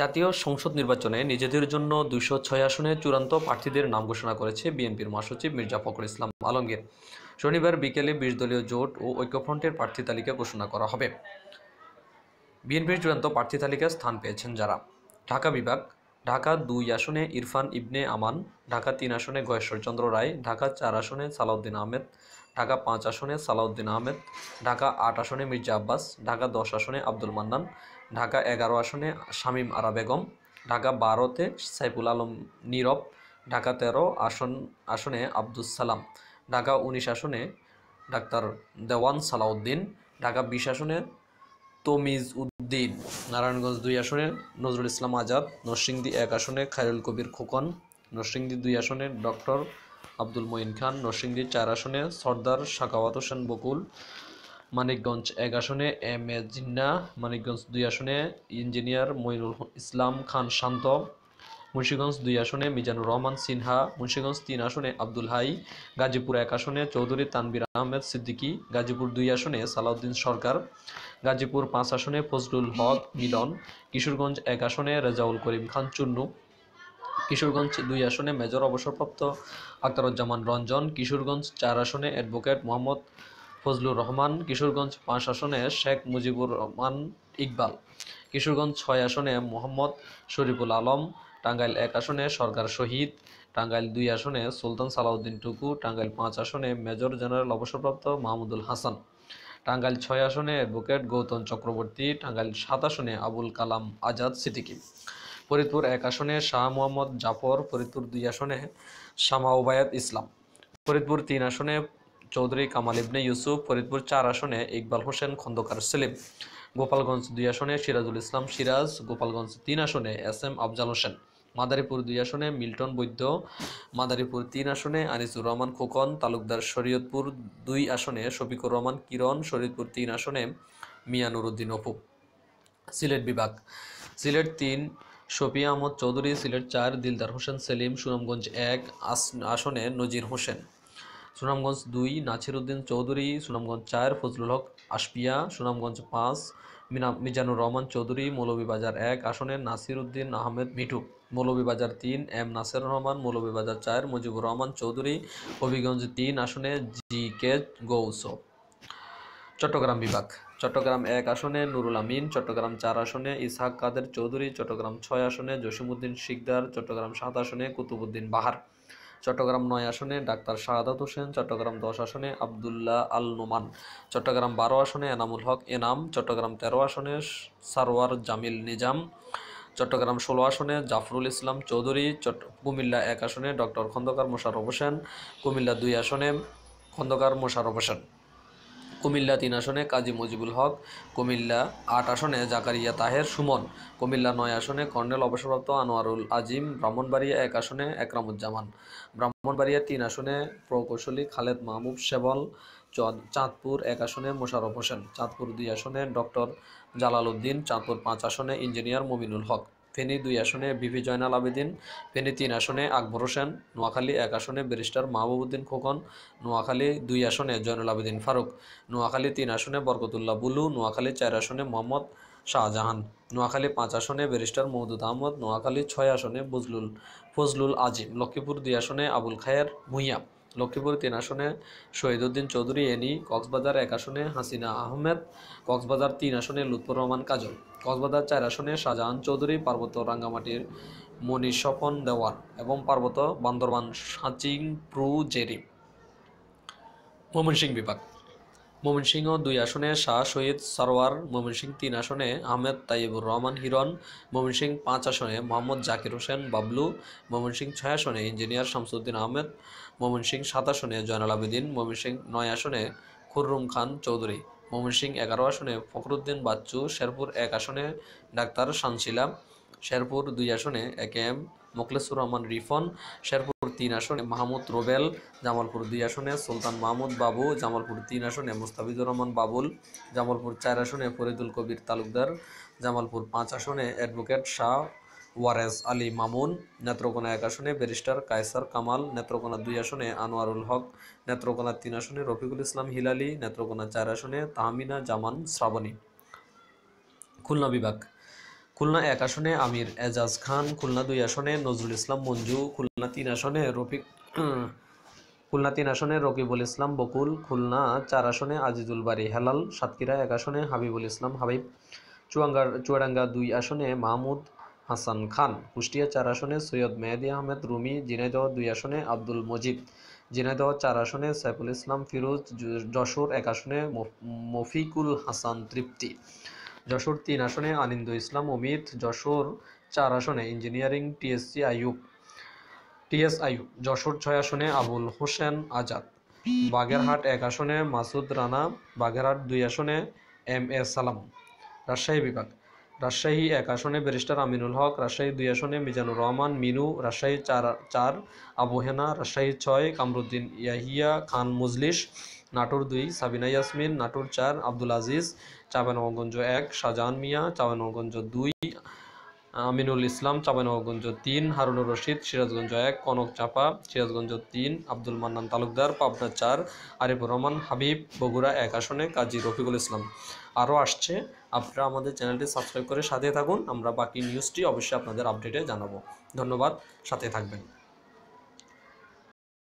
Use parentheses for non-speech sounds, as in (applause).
জাতীয় সংসদ নির্বাচনে নিজেদের জন্য দুইশো ছয় আসনে চূড়ান্ত প্রার্থীদের নাম ঘোষণা করেছে বিএনপির মহাসচিব মির্জা ফখর ইসলাম আলমগীর শনিবার বিকেলে বিশ দলীয় জোট ও ঐক্যফ্রন্টের প্রার্থী তালিকা ঘোষণা করা হবে বিএনপির চূড়ান্ত প্রার্থী তালিকায় স্থান পেয়েছেন যারা ঢাকা বিভাগ ঢাকা দুই আসনে ইরফান ইবনে আমান ঢাকা তিন আসনে চন্দ্র রায় ঢাকা চার আসনে সালাউদ্দিন আহমেদ ঢাকা পাঁচ আসনে সালাউদ্দিন আহমেদ ঢাকা আট আসনে মির্জা আব্বাস ঢাকা দশ আসনে আব্দুল মান্নান ঢাকা এগারো আসনে শামীম আরা বেগম ঢাকা বারোতে সাইফুল আলম নীরব ঢাকা তেরো আসন আসনে আব্দুস সালাম ঢাকা উনিশ আসনে ডাক্তার দেওয়ান সালাউদ্দিন ঢাকা বিশ আসনে তমিজ উদ্দিন নারায়ণগঞ্জ দুই আসনে নজরুল ইসলাম আজাদ নরসিংদী এক আসনে খায়রুল কবির খোকন নরসিংদী দুই আসনে ডক্টর আব্দুল মঈন খান নরসিংদী চার আসনে সর্দার শাকাওয়াত হোসেন বকুল মানিকগঞ্জ এক আসনে এম এ জিন্না মানিকগঞ্জ দুই আসনে ইঞ্জিনিয়ার মইনুল ইসলাম খান শান্ত মুন্সীগঞ্জ দুই আসনে মিজানুর রহমান সিনহা মুন্সীগঞ্জ তিন আসনে আব্দুল হাই গাজীপুর এক আসনে চৌধুরী তানবির আহমেদ সিদ্দিকী গাজীপুর দুই আসনে সালাউদ্দিন সরকার গাজীপুর পাঁচ আসনে ফজলুল হক মিলন কিশোরগঞ্জ এক আসনে রেজাউল করিম খান চুন্নু কিশোরগঞ্জ দুই আসনে মেজর অবসরপ্রাপ্ত আক্তারুজ্জামান রঞ্জন কিশোরগঞ্জ চার আসনে অ্যাডভোকেট মোহাম্মদ ফজলুর রহমান কিশোরগঞ্জ পাঁচ আসনে শেখ মুজিবুর রহমান ইকবাল কিশোরগঞ্জ ছয় আসনে মোহাম্মদ শরীফুল আলম টাঙ্গাইল এক আসনে সরকার শহীদ টাঙ্গাইল দুই আসনে সুলতান সালাউদ্দিন টুকু টাঙ্গাইল পাঁচ আসনে মেজর জেনারেল অবসরপ্রাপ্ত মাহমুদুল হাসান টাঙ্গাইল ছয় আসনে অ্যাডভোকেট গৌতম চক্রবর্তী টাঙ্গাইল সাত আসনে আবুল কালাম আজাদ সিদ্দিকি ফরিদপুর এক আসনে শাহ মোহাম্মদ জাফর ফরিদপুর দুই আসনে শামা ওবায়াত ইসলাম ফরিদপুর তিন আসনে চৌধুরী কামাল ইবনে ইউসুফ ফরিদপুর চার আসনে ইকবাল হোসেন খন্দকার সেলিম গোপালগঞ্জ দুই আসনে সিরাজুল ইসলাম সিরাজ গোপালগঞ্জ তিন আসনে এস এম আফজাল হোসেন মাদারীপুর দুই আসনে মিল্টন বৈদ্য মাদারীপুর তিন আসনে আনিসুর রহমান খোকন তালুকদার শরীয়তপুর দুই আসনে শফিকুর রহমান কিরণ শরীয়তপুর তিন আসনে মিয়ানুর উদ্দিন অপু সিলেট বিভাগ সিলেট তিন শফিয়া আহমদ চৌধুরী সিলেট চার দিলদার হোসেন সেলিম সুনামগঞ্জ এক আসনে নজির হোসেন সুনামগঞ্জ দুই নাছির উদ্দিন চৌধুরী সুনামগঞ্জ চার ফজলুল হক আশপিয়া সুনামগঞ্জ পাঁচ মিজানুর রহমান চৌধুরী মৌলভীবাজার এক আসনের নাসির উদ্দিন আহমেদ মিঠু মৌলভীবাজার তিন এম নাসের রহমান মৌলভীবাজার চার মুজিবুর রহমান চৌধুরী হবিগঞ্জ তিন আসনে জি কে গৌস চট্টগ্রাম বিভাগ চট্টগ্রাম এক আসনে নুরুল আমিন চট্টগ্রাম চার আসনে ইসহাক কাদের চৌধুরী চট্টগ্রাম ছয় আসনে জসিমুদ্দিন শিকদার চট্টগ্রাম সাত আসনে কুতুবুদ্দিন বাহার চট্টগ্রাম নয় আসনে ডাক্তার শাহাদাত হোসেন চট্টগ্রাম দশ আসনে আবদুল্লাহ আল নোমান চট্টগ্রাম বারো আসনে এনামুল হক এনাম চট্টগ্রাম তেরো আসনে সারোয়ার জামিল নিজাম চট্টগ্রাম ষোলো আসনে জাফরুল ইসলাম চৌধুরী চট কুমিল্লা এক আসনে ডক্টর খন্দকার মোশারফ হোসেন কুমিল্লা দুই আসনে খন্দকার মোশারফ হোসেন কুমিল্লা তিন আসনে কাজী মুজিবুল হক কুমিল্লা আট আসনে জাকারিয়া তাহের সুমন কুমিল্লা নয় আসনে কর্নেল অবসরপ্রাপ্ত আনোয়ারুল আজিম ব্রাহ্মণবাড়িয়া এক আসনে একরামুজ্জামান ব্রাহ্মণবাড়িয়া তিন আসনে প্রকৌশলী খালেদ মাহমুদ সেবল চাঁদপুর এক আসনে মোশারফ হোসেন চাঁদপুর দুই আসনে ডক্টর জালাল উদ্দিন চাঁদপুর পাঁচ আসনে ইঞ্জিনিয়ার মুমিনুল হক ফেনী দুই আসনে বিপি জয়নাল আবেদিন ফেনী তিন আসনে আকবর হোসেন নোয়াখালী এক আসনে ব্যারিস্টার মাহবুবুদ্দিন খোকন নোয়াখালী দুই আসনে জয়নাল আবেদিন ফারুক নোয়াখালী তিন আসনে বরকতুল্লাহ বুলু নোয়াখালী চার আসনে মোহাম্মদ শাহজাহান নোয়াখালী পাঁচ আসনে ব্যারিস্টার মহদুদ আহমদ নোয়াখালী ছয় আসনে বুজলুল ফজলুল আজিম লক্ষ্মীপুর দুই আসনে আবুল খায়ের ভূঁইয়া লক্ষ্মীপুর তিন আসনে শহীদুদ্দিন চৌধুরী এনি কক্সবাজার এক আসনে হাসিনা আহমেদ কক্সবাজার তিন আসনে লুৎফর রহমান কাজল কক্সবাজার চার আসনে শাহজাহান চৌধুরী পার্বত্য রাঙ্গামাটির মনি স্বপন দেওয়ান এবং পার্বত্য বান্দরবান সাচিং প্রু জেরি ময়মনসিংহ বিভাগ ময়মনসিংহ দুই আসনে শাহ শহীদ সরওয়ার ময়মনসিংহ তিন আসনে আহমেদ তাইবুর রহমান হিরন ময়মনসিংহ পাঁচ আসনে মোহাম্মদ জাকির হোসেন বাবলু ময়মনসিংহ ছয় আসনে ইঞ্জিনিয়ার শামসুদ্দিন আহমেদ ময়মনসিংহ সাত আসনে জয়নাল আবেদিন ময়মনসিংহ নয় আসনে খুররুম খান চৌধুরী ময়মনসিংহ এগারো আসনে ফখরুদ্দিন বাচ্চু শেরপুর এক আসনে ডাক্তার শানশিলা শেরপুর দুই আসনে A K M Mokhlesur Rahman Rifan Sherpur তিন আসনে মাহমুদ রোবেল জামালপুর দুই আসনে সুলতান মাহমুদ বাবু জামালপুর তিন আসনে মুস্তাফিজুর রহমান বাবুল জামালপুর চার আসনে ফরিদুল কবির তালুকদার জামালপুর পাঁচ আসনে অ্যাডভোকেট শাহ ওয়ারেস আলী মামুন নেত্রকোনা এক আসনে ব্যারিস্টার কায়সার কামাল নেত্রকোনা দুই আসনে আনোয়ারুল হক নেত্রকোনা তিন আসনে রফিকুল ইসলাম হিলালি নেত্রকোনা চার আসনে তাহমিনা জামান শ্রাবণী খুলনা বিভাগ খুলনা এক আসনে আমির এজাজ খান খুলনা দুই আসনে নজরুল ইসলাম মঞ্জু খুলনা তিন আসনে রফিক (clears throat) খুলনা তিন আসনে রকিবুল ইসলাম বকুল খুলনা চার আসনে আজিজুল বাড়ি হেলাল সাতক্ষীরা এক আসনে হাবিবুল ইসলাম হাবিব চুয়াঙ্গার চুয়াডাঙ্গা দুই আসনে মাহমুদ হাসান খান কুষ্টিয়া চার আসনে সৈয়দ মেহেদি আহমেদ রুমি ঝিনাইদহ দুই আসনে আব্দুল মজিদ ঝিনাইদহ চার আসনে সাইফুল ইসলাম ফিরোজ যশোর এক আসনে মফিকুল হাসান তৃপ্তি যশোর তিন আসনে আনিন্দু ইসলাম অমিত যশোর চার আসনে engineering TSC Ayub TS Ayub Jashore ছয় আসনে আবুল হোসেন আজাদ বাগেরহাট এক আসনে মাসুদ রানা বাগেরহাট দুই আসনে এম এ সালাম রাজশাহী বিভাগ রাজশাহী এক আসনে ব্যারিস্টার আমিনুল হক রাজশাহী দুই আসনে মিজানুর রহমান মিনু রাজশাহী চার চার আবু হেনা রাজশাহী ছয় কামরুদ্দিন ইয়াহিয়া খান মজলিস নাটোর দুই সাবিনা ইয়াসমিন নাটোর চার আব্দুল আজিজ চাবানগঞ্জ এক শাহজাহান মিয়া চাবানগঞ্জ দুই আমিনুল ইসলাম চাবানগঞ্জ তিন হারুনুর রশিদ সিরাজগঞ্জ এক কনক চাপা সিরাজগঞ্জ তিন আব্দুল মান্নান তালুকদার পাবনা চার আরিফুর রহমান হাবিব বগুড়া এক আসনে কাজী রফিকুল ইসলাম আরও আসছে আপনারা আমাদের চ্যানেলটি সাবস্ক্রাইব করে সাথে থাকুন আমরা বাকি নিউজটি অবশ্যই আপনাদের আপডেটে জানাবো ধন্যবাদ সাথে থাকবেন